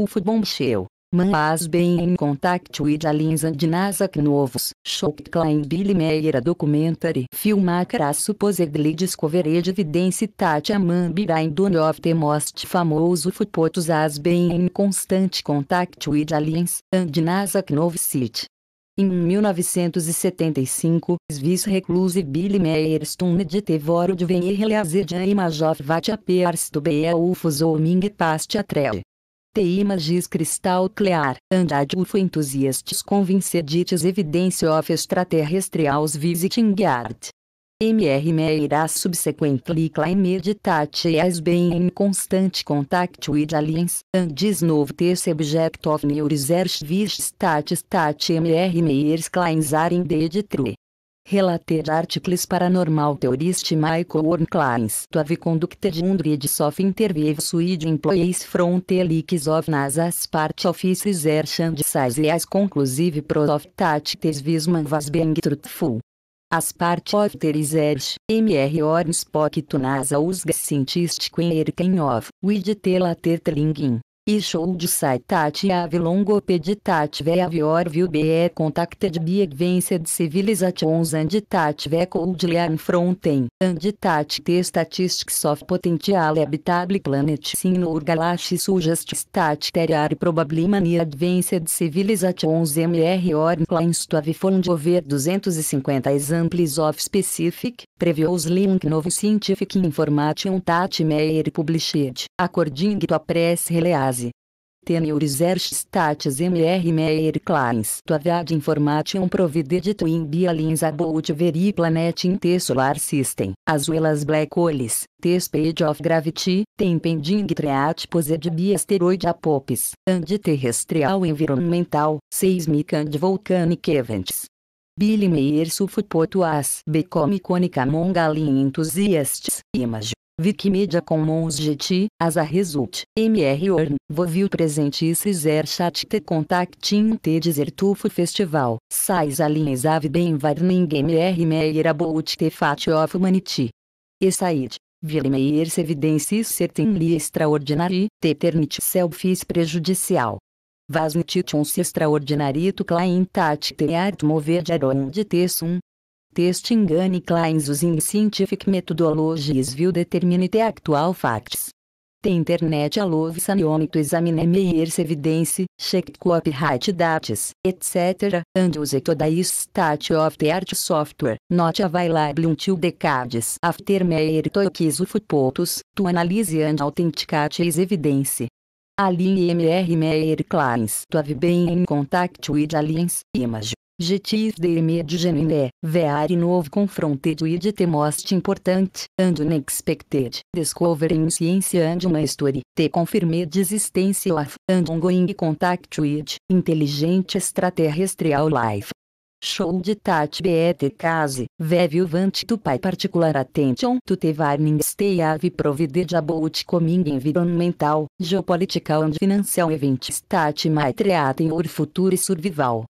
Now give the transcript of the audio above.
Pufo Bombshell, Man bem em contato contact with Aliens and Novos, Shock Klein Billy Meyer documentary film supposedly discovered evidence that a man behind one of the most famous as bem em constante contato contact with Aliens and Nasdaq Novos em 1975, vice-recluse Billy Meyerston de Tevoro de Venir Leazed a Image of Vatia Pears do BE ou Ming a Atrel. Te imagis Cristal Clear, Andad UFO Entusiastes Convincedites Evidência of Extraterrestrials Visiting Art. MR Meiras subsequently claimed that he has been in constant contact with aliens, and is now the subject of new research which stat stat MR Meiers claims are indeed true. Related articles paranormal theorist Michael Ornclines to have conducted hundreds of interviews with employees from the likes of NASA's part office research and as conclusive proof that this vision was being truthful. As part of the research, Mr. Orn spoke to NASA's used scientists in of, with the later linking e show de site should Saitati have contacte de be contacted be advanced civilizations and ve cold lean fronten and tative statistics of potential habitable planet in our galaxy suggest statere are probably many advanced civilizations MR or plans to have found over 250 examples of specific, previously unknown scientific information tat meir published, according to a press release Teneurizerstates MR Meyer Kleins Toavad Information Provided to in Bialins About veri Planet in T Solar System, as well as Black Holes, T Speed of Gravity, Tempending Triatposed Biasteroid Apopis, and Terrestrial Environmental, Seismic and Volcanic Events. Billy Meyer Sufopotuas Become Iconic Among Enthusiasts, Image Wikimedia Commons GT, ASA Result, MR Orn, Vovil Presentice Zer Chat Te Contact In Te Dizer Tufo Festival, Sais Alines Ave Varning MR Meyer About Te Fati of Humanity. Esaid. Vilmeier Evidências Certainly Extraordinary, Teternit Selfies Prejudicial. Vasnititions Extraordinarito Kleintat Te Art Mover Geron de Tessum, engane Kleins using scientific methodologies will determine the actual facts. The internet allows anyone to examine Meyer's evidence, check copyright dates, etc., and use today's state-of-the-art software, not available until decades after Meyer took his photos, to analyze and authenticate his evidence. Aline MR Meyer Kleins to have been in contact with aliens, image, Getis de de Gemimé, Veari novo confronted with the most important, and unexpected, discovering science and uma story, te confirmed existência of, and ongoing contact with, inteligente extraterrestrial life. Show de Tati Beete Case, Vevio vante tu Pai Particular Attention to te Warning Stay Ave Provided About Coming Environmental, Geopolitical and Financial Events Tati Maitre Aten Or Futuro Survival.